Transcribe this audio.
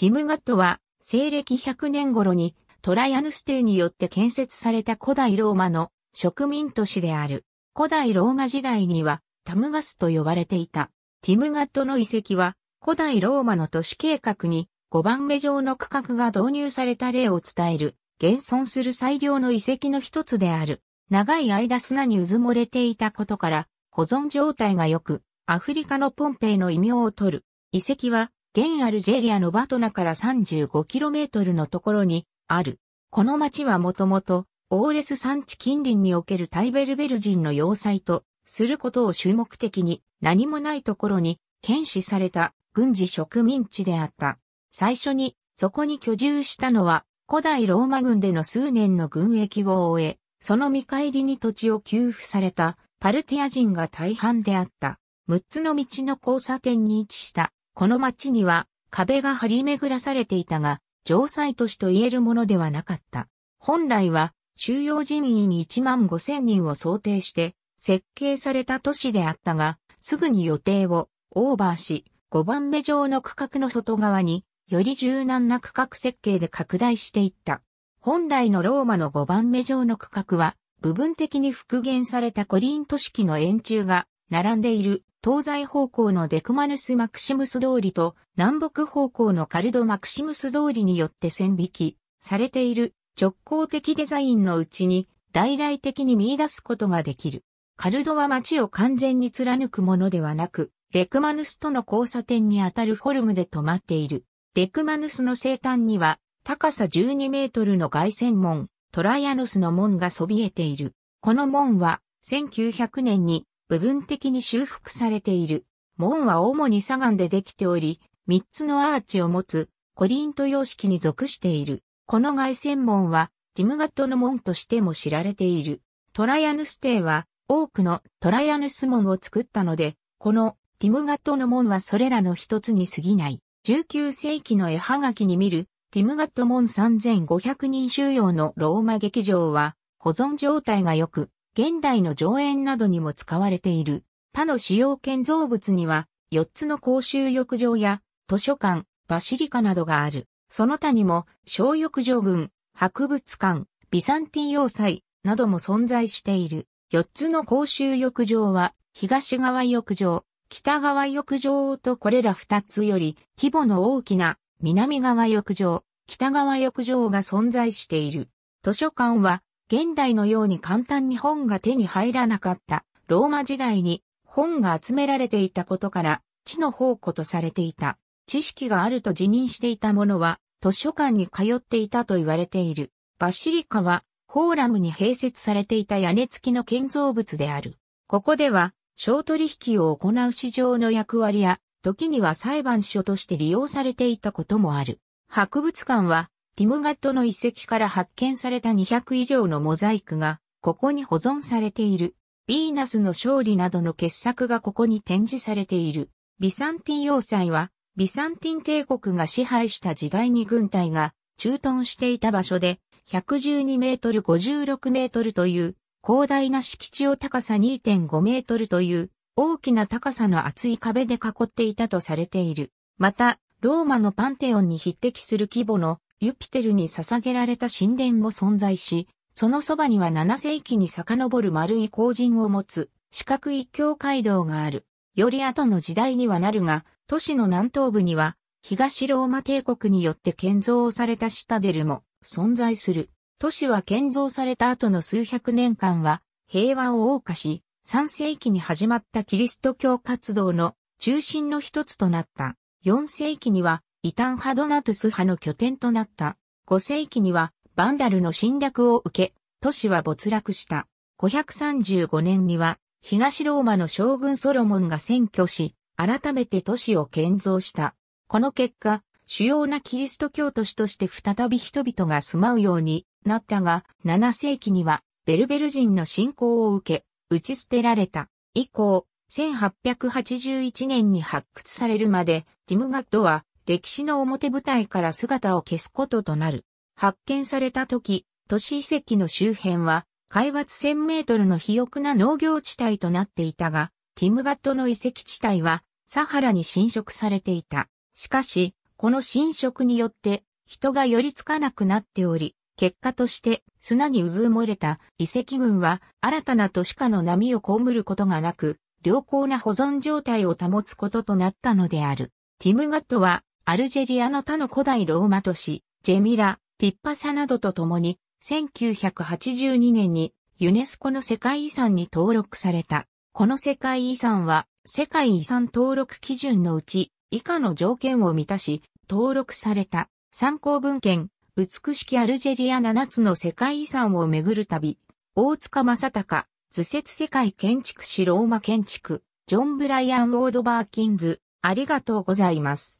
ティムガットは、西暦100年頃にトライアヌス帝によって建設された古代ローマの植民都市である。古代ローマ時代にはタムガスと呼ばれていた。ティムガットの遺跡は古代ローマの都市計画に5番目上の区画が導入された例を伝える現存する最良の遺跡の一つである。長い間砂にうずもれていたことから保存状態が良くアフリカのポンペイの異名を取る。遺跡は現アルジェリアのバトナから 35km のところにある。この町はもともと、オーレス山地近隣におけるタイベルベル人の要塞とすることを主目的に何もないところに検視された軍事植民地であった。最初にそこに居住したのは古代ローマ軍での数年の軍役を終え、その見返りに土地を給付されたパルティア人が大半であった。6つの道の交差点に位置したこの町には壁が張り巡らされていたが、城塞都市と言えるものではなかった。本来は収容人員1万5千人を想定して設計された都市であったが、すぐに予定をオーバーし、5番目上の区画の外側により柔軟な区画設計で拡大していった。本来のローマの5番目上の区画は部分的に復元されたコリン都市機の円柱が並んでいる東西方向のデクマヌス・マクシムス通りと南北方向のカルド・マクシムス通りによって線引きされている直行的デザインのうちに大々的に見出すことができる。カルドは街を完全に貫くものではなく、デクマヌスとの交差点にあたるフォルムで止まっている。デクマヌスの生誕には、高さ12メートルの外線門、トライアノスの門がそびえている。この門は、1900年に部分的に修復されている。門は主に砂岩でできており、三つのアーチを持つコリント様式に属している。この外線門はティムガットの門としても知られている。トラヤヌス帝は多くのトラヤヌス門を作ったので、このティムガットの門はそれらの一つに過ぎない。19世紀の絵はがきに見るティムガット門3500人収容のローマ劇場は保存状態が良く、現代の上演などにも使われている。他の主要建造物には、4つの公衆浴場や、図書館、バシリカなどがある。その他にも、小浴場群、博物館、ビサンティ要塞なども存在している。4つの公衆浴場は、東側浴場、北側浴場とこれら2つより規模の大きな南側浴場、北側浴場が存在している。図書館は現代のように簡単に本が手に入らなかったローマ時代に本が集められていたことから地の宝庫とされていた。知識があると自認していた者は図書館に通っていたと言われている。バシリカはフォーラムに併設されていた屋根付きの建造物である。ここでは商取引を行う市場の役割や時には裁判所として利用されていたこともある。博物館はティムガットの遺跡から発見された200以上のモザイクが、ここに保存されている。ヴィーナスの勝利などの傑作がここに展示されている。ビサンティン要塞は、ビサンティン帝国が支配した時代に軍隊が駐屯していた場所で、112メートル56メートルという広大な敷地を高さ2.5メートルという大きな高さの厚い壁で囲っていたとされている。また、ローマのパンテオンに匹敵する規模のユピテルに捧げられた神殿も存在し、そのそばには7世紀に遡る丸い後人を持つ四角一教街道がある。より後の時代にはなるが、都市の南東部には東ローマ帝国によって建造されたシタデルも存在する。都市は建造された後の数百年間は平和を謳歌し、3世紀に始まったキリスト教活動の中心の一つとなった。4世紀にはイタン派ドナトゥス派の拠点となった。5世紀には、バンダルの侵略を受け、都市は没落した。535年には、東ローマの将軍ソロモンが占拠し、改めて都市を建造した。この結果、主要なキリスト教都市として再び人々が住まうようになったが、7世紀にはベルベル人の侵攻を受け、打ち捨てられた。以降、1881年に発掘されるまで、ティムガッドは歴史の表舞台から姿を消すこととなる。発見された時、都市遺跡の周辺は、海抜1000メートルの肥沃な農業地帯となっていたが、ティムガットの遺跡地帯は、サハラに侵食されていた。しかし、この侵食によって、人が寄りつかなくなっており、結果として砂にうず埋もれた遺跡群は新たな都市化の波を被ることがなく、良好な保存状態を保つこととなったのである。ティムガットはアルジェリアの他の古代ローマ都市、ジェミラ、ティッパサなどとともに、1982年にユネスコの世界遺産に登録された。この世界遺産は、世界遺産登録基準のうち、以下の条件を満たし、登録された。参考文献、美しきアルジェリア7つの世界遺産を巡る旅、大塚正隆、図説世界建築士ローマ建築、ジョン・ブライアン・ウォードバーキンズ、ありがとうございます。